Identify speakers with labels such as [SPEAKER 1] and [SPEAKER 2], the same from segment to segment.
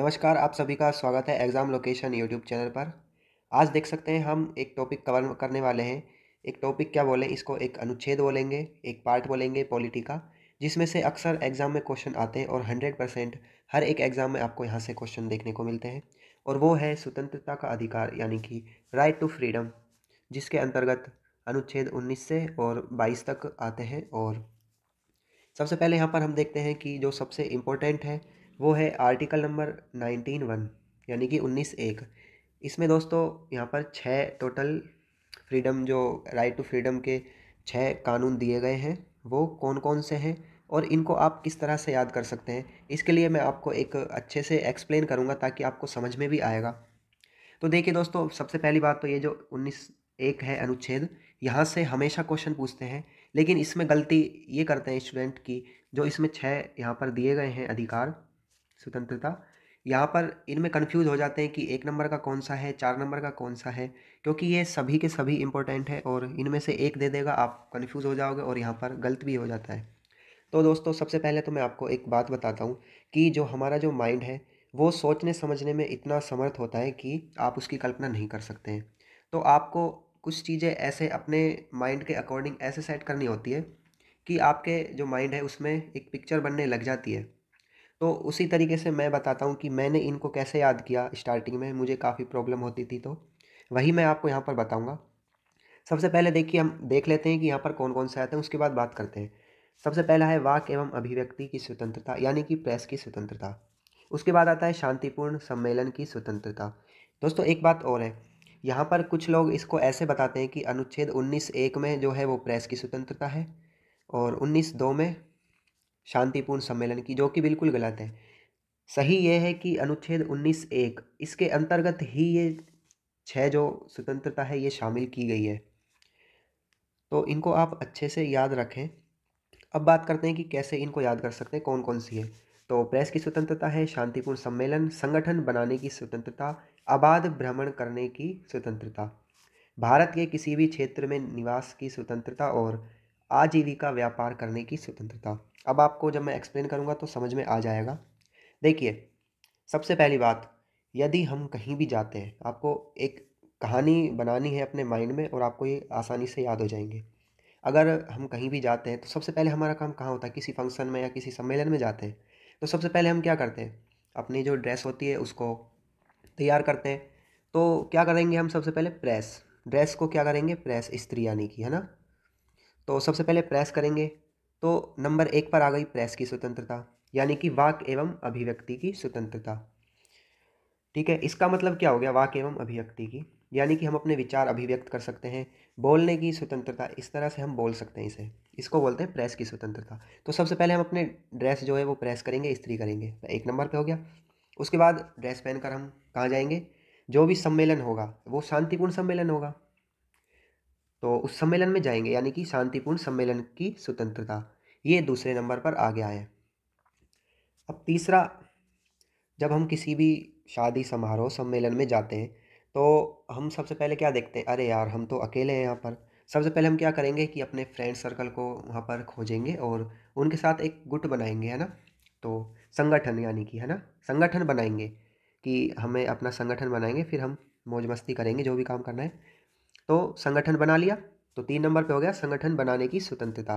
[SPEAKER 1] नमस्कार आप सभी का स्वागत है एग्ज़ाम लोकेशन यूट्यूब चैनल पर आज देख सकते हैं हम एक टॉपिक कवर करने वाले हैं एक टॉपिक क्या बोले इसको एक अनुच्छेद बोलेंगे एक पार्ट बोलेंगे पॉलिटी का जिसमें से अक्सर एग्ज़ाम में क्वेश्चन आते हैं और हंड्रेड परसेंट हर एक एग्ज़ाम में आपको यहाँ से क्वेश्चन देखने को मिलते हैं और वो है स्वतंत्रता का अधिकार यानी कि राइट टू फ्रीडम जिसके अंतर्गत अनुच्छेद उन्नीस से और बाईस तक आते हैं और सबसे पहले यहाँ पर हम देखते हैं कि जो सबसे इम्पोर्टेंट है वो है आर्टिकल नंबर नाइनटीन वन यानी कि उन्नीस एक इसमें दोस्तों यहाँ पर छः टोटल फ्रीडम जो राइट टू फ्रीडम के छः कानून दिए गए हैं वो कौन कौन से हैं और इनको आप किस तरह से याद कर सकते हैं इसके लिए मैं आपको एक अच्छे से एक्सप्लेन करूँगा ताकि आपको समझ में भी आएगा तो देखिए दोस्तों सबसे पहली बात तो ये जो उन्नीस एक है अनुच्छेद यहाँ से हमेशा क्वेश्चन पूछते हैं लेकिन इसमें गलती ये करते हैं स्टूडेंट की जो इसमें छः यहाँ पर दिए गए हैं अधिकार स्वतंत्रता यहाँ पर इनमें कंफ्यूज हो जाते हैं कि एक नंबर का कौन सा है चार नंबर का कौन सा है क्योंकि ये सभी के सभी इंपॉर्टेंट है और इनमें से एक दे देगा आप कंफ्यूज हो जाओगे और यहाँ पर गलत भी हो जाता है तो दोस्तों सबसे पहले तो मैं आपको एक बात बताता हूँ कि जो हमारा जो माइंड है वो सोचने समझने में इतना समर्थ होता है कि आप उसकी कल्पना नहीं कर सकते हैं तो आपको कुछ चीज़ें ऐसे अपने माइंड के अकॉर्डिंग ऐसे सेट करनी होती है कि आपके जो माइंड है उसमें एक पिक्चर बनने लग जाती है तो उसी तरीके से मैं बताता हूँ कि मैंने इनको कैसे याद किया स्टार्टिंग में मुझे काफ़ी प्रॉब्लम होती थी तो वही मैं आपको यहाँ पर बताऊँगा सबसे पहले देखिए हम देख लेते हैं कि यहाँ पर कौन कौन से आते हैं उसके बाद बात करते हैं सबसे पहला है वाक एवं अभिव्यक्ति की स्वतंत्रता यानी कि प्रेस की स्वतंत्रता उसके बाद आता है शांतिपूर्ण सम्मेलन की स्वतंत्रता दोस्तों एक बात और है यहाँ पर कुछ लोग इसको ऐसे बताते हैं कि अनुच्छेद उन्नीस एक में जो है वो प्रेस की स्वतंत्रता है और उन्नीस दो में शांतिपूर्ण सम्मेलन की जो कि बिल्कुल गलत है सही यह है कि अनुच्छेद उन्नीस एक इसके अंतर्गत ही ये छः जो स्वतंत्रता है ये शामिल की गई है तो इनको आप अच्छे से याद रखें अब बात करते हैं कि कैसे इनको याद कर सकते हैं कौन कौन सी है तो प्रेस की स्वतंत्रता है शांतिपूर्ण सम्मेलन संगठन बनाने की स्वतंत्रता आबाद भ्रमण करने की स्वतंत्रता भारत के किसी भी क्षेत्र में निवास की स्वतंत्रता और आजीविका व्यापार करने की स्वतंत्रता अब आपको जब मैं एक्सप्लेन करूँगा तो समझ में आ जाएगा देखिए सबसे पहली बात यदि हम कहीं भी जाते हैं आपको एक कहानी बनानी है अपने माइंड में और आपको ये आसानी से याद हो जाएंगे अगर हम कहीं भी जाते हैं तो सबसे पहले हमारा काम कहाँ होता है किसी फंक्शन में या किसी सम्मेलन में जाते हैं तो सबसे पहले हम क्या करते हैं अपनी जो ड्रेस होती है उसको तैयार करते हैं तो क्या करेंगे हम सबसे पहले प्रेस ड्रेस को क्या करेंगे प्रेस स्त्री यानी कि है ना तो सबसे पहले प्रेस करेंगे तो नंबर एक पर आ गई प्रेस की स्वतंत्रता यानी कि वाक एवं अभिव्यक्ति की स्वतंत्रता ठीक है इसका मतलब क्या हो गया वाक एवं अभिव्यक्ति की यानी कि हम अपने विचार अभिव्यक्त कर सकते हैं बोलने की स्वतंत्रता इस तरह से हम बोल सकते हैं इसे इसको बोलते हैं प्रेस की स्वतंत्रता तो सबसे पहले हम अपने ड्रेस जो है वो प्रेस करेंगे स्त्री करेंगे तो एक नंबर पे हो गया उसके बाद ड्रेस पहनकर हम कहाँ जाएंगे जो भी सम्मेलन होगा वो शांतिपूर्ण सम्मेलन होगा तो उस सम्मेलन में जाएंगे यानी कि शांतिपूर्ण सम्मेलन की स्वतंत्रता ये दूसरे नंबर पर आ गया है अब तीसरा जब हम किसी भी शादी समारोह सम्मेलन में जाते हैं तो हम सबसे पहले क्या देखते हैं अरे यार हम तो अकेले हैं यहाँ पर सबसे पहले हम क्या करेंगे कि अपने फ्रेंड सर्कल को वहाँ पर खोजेंगे और उनके साथ एक गुट बनाएंगे है ना तो संगठन यानी कि है ना संगठन बनाएंगे कि हमें अपना संगठन बनाएंगे फिर हम मौज मस्ती करेंगे जो भी काम करना है तो संगठन बना लिया तो तीन नंबर पे हो गया संगठन बनाने की स्वतंत्रता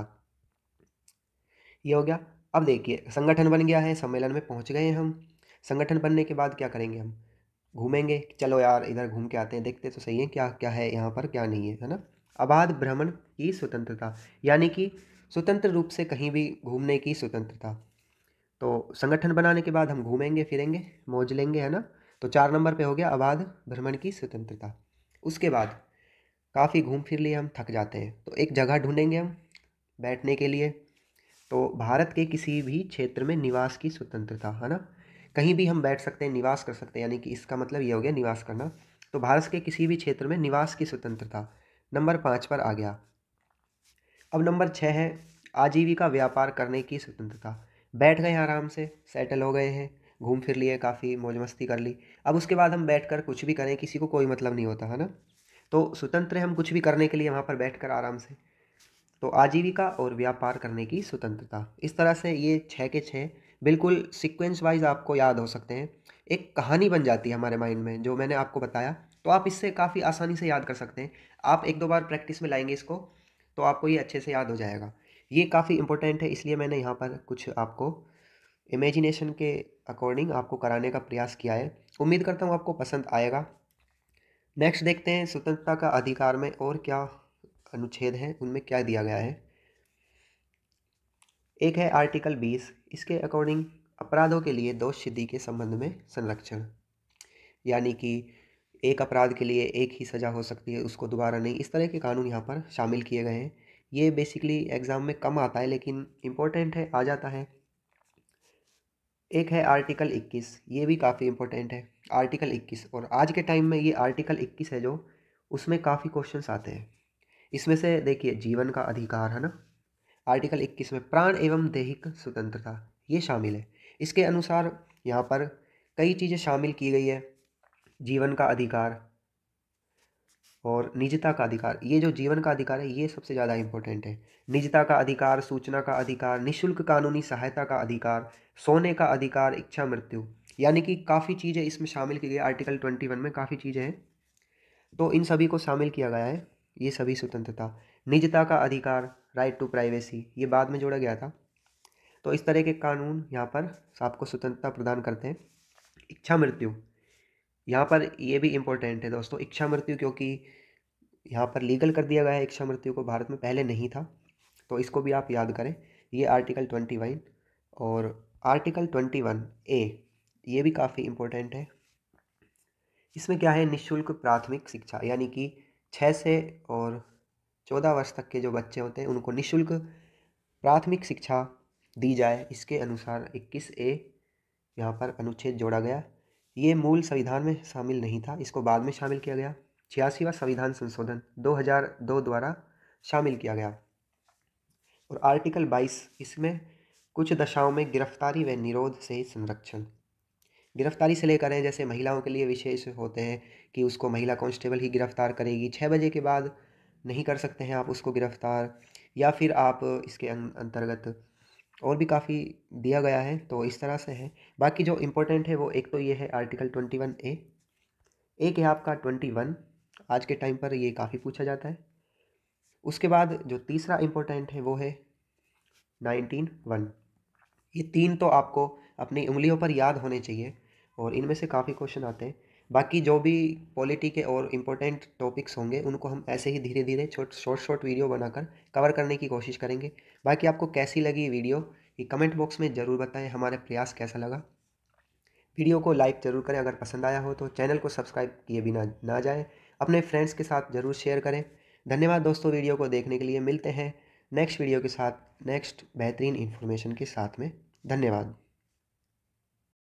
[SPEAKER 1] ये हो गया अब देखिए संगठन बन गया है सम्मेलन में पहुंच गए हम संगठन बनने के बाद क्या करेंगे हम घूमेंगे चलो यार इधर घूम के आते हैं देखते तो सही है क्या क्या है यहाँ पर क्या नहीं है है ना अबाध भ्रमण की स्वतंत्रता यानी कि स्वतंत्र रूप से कहीं भी घूमने की स्वतंत्रता तो संगठन बनाने के बाद हम घूमेंगे फिरेंगे मौज लेंगे है ना तो चार नंबर पे हो गया अबाध भ्रमण की स्वतंत्रता उसके बाद काफ़ी घूम फिर लिए हम थक जाते हैं तो एक जगह ढूंढेंगे हम बैठने के लिए तो भारत के किसी भी क्षेत्र में निवास की स्वतंत्रता है ना कहीं भी हम बैठ सकते हैं निवास कर सकते हैं यानी कि इसका मतलब ये हो गया निवास करना तो भारत के किसी भी क्षेत्र में निवास की स्वतंत्रता नंबर पाँच पर आ गया अब नंबर छः है आजीविका व्यापार करने की स्वतंत्रता बैठ गए आराम से सेटल हो गए हैं घूम फिर लिए काफ़ी मौज मस्ती कर ली अब उसके बाद हम बैठ कर कुछ भी करें किसी को कोई मतलब नहीं होता है ना तो स्वतंत्र हम कुछ भी करने के लिए वहाँ पर बैठ कर आराम से तो आजीविका और व्यापार करने की स्वतंत्रता इस तरह से ये छः के छः बिल्कुल सिक्वेंस वाइज आपको याद हो सकते हैं एक कहानी बन जाती है हमारे माइंड में जो मैंने आपको बताया तो आप इससे काफ़ी आसानी से याद कर सकते हैं आप एक दो बार प्रैक्टिस में लाएंगे इसको तो आपको ये अच्छे से याद हो जाएगा ये काफ़ी इंपॉर्टेंट है इसलिए मैंने यहाँ पर कुछ आपको इमेजिनेशन के अकॉर्डिंग आपको कराने का प्रयास किया है उम्मीद करता हूँ आपको पसंद आएगा नेक्स्ट देखते हैं स्वतंत्रता का अधिकार में और क्या अनुच्छेद हैं उनमें क्या दिया गया है एक है आर्टिकल बीस इसके अकॉर्डिंग अपराधों के लिए दोष सिद्धि के संबंध में संरक्षण यानी कि एक अपराध के लिए एक ही सज़ा हो सकती है उसको दोबारा नहीं इस तरह के कानून यहाँ पर शामिल किए गए हैं ये बेसिकली एग्ज़ाम में कम आता है लेकिन इम्पोर्टेंट है आ जाता है एक है आर्टिकल 21 ये भी काफ़ी इंपॉर्टेंट है आर्टिकल 21 और आज के टाइम में ये आर्टिकल 21 है जो उसमें काफ़ी क्वेश्चंस आते हैं इसमें से देखिए जीवन का अधिकार है ना आर्टिकल 21 में प्राण एवं दैहिक स्वतंत्रता ये शामिल है इसके अनुसार यहाँ पर कई चीज़ें शामिल की गई है जीवन का अधिकार और निजता का अधिकार ये जो जीवन का अधिकार है ये सबसे ज़्यादा इम्पोर्टेंट है निजता का अधिकार सूचना का अधिकार निशुल्क कानूनी सहायता का अधिकार सोने का अधिकार इच्छा मृत्यु यानी कि काफ़ी चीज़ें इसमें शामिल की गई आर्टिकल ट्वेंटी वन में काफ़ी चीज़ें हैं तो इन सभी को शामिल किया गया है ये सभी स्वतंत्रता निजता का अधिकार राइट टू प्राइवेसी ये बाद में जोड़ा गया था तो इस तरह के कानून यहाँ पर आपको स्वतंत्रता प्रदान करते हैं इच्छा मृत्यु यहाँ पर ये भी इम्पोर्टेंट है दोस्तों इच्छा मृत्यु क्योंकि यहाँ पर लीगल कर दिया गया है इच्छा मृत्यु को भारत में पहले नहीं था तो इसको भी आप याद करें ये आर्टिकल ट्वेंटी वन और आर्टिकल ट्वेंटी वन ए ये भी काफ़ी इम्पोर्टेंट है इसमें क्या है निशुल्क प्राथमिक शिक्षा यानी कि छः से और चौदह वर्ष तक के जो बच्चे होते हैं उनको निःशुल्क प्राथमिक शिक्षा दी जाए इसके अनुसार इक्कीस ए यहाँ पर अनुच्छेद जोड़ा गया ये मूल संविधान में शामिल नहीं था इसको बाद में शामिल किया गया छियासीवा संविधान संशोधन 2002 द्वारा शामिल किया गया और आर्टिकल 22 इसमें कुछ दशाओं में गिरफ्तारी व निरोध से संरक्षण गिरफ्तारी से लेकर हैं जैसे महिलाओं के लिए विशेष होते हैं कि उसको महिला कांस्टेबल ही गिरफ्तार करेगी छः बजे के बाद नहीं कर सकते हैं आप उसको गिरफ्तार या फिर आप इसके अं-, अंतर्गत और भी काफ़ी दिया गया है तो इस तरह से है बाकी जो इम्पोर्टेंट है वो एक तो ये है आर्टिकल ट्वेंटी वन ए एक है आपका ट्वेंटी वन आज के टाइम पर ये काफ़ी पूछा जाता है उसके बाद जो तीसरा इम्पोर्टेंट है वो है नाइनटीन वन ये तीन तो आपको अपनी उंगलियों पर याद होने चाहिए और इनमें से काफ़ी क्वेश्चन आते हैं बाकी जो भी पॉलिटी के और इम्पोर्टेंट टॉपिक्स होंगे उनको हम ऐसे ही धीरे धीरे छोट शॉर्ट शॉर्ट वीडियो बनाकर कवर करने की कोशिश करेंगे बाकी आपको कैसी लगी वीडियो ये कमेंट बॉक्स में ज़रूर बताएं हमारे प्रयास कैसा लगा वीडियो को लाइक ज़रूर करें अगर पसंद आया हो तो चैनल को सब्सक्राइब किए भी ना ना जाएँ अपने फ्रेंड्स के साथ ज़रूर शेयर करें धन्यवाद दोस्तों वीडियो को देखने के लिए मिलते हैं नेक्स्ट वीडियो के साथ नेक्स्ट बेहतरीन इन्फॉर्मेशन के साथ में धन्यवाद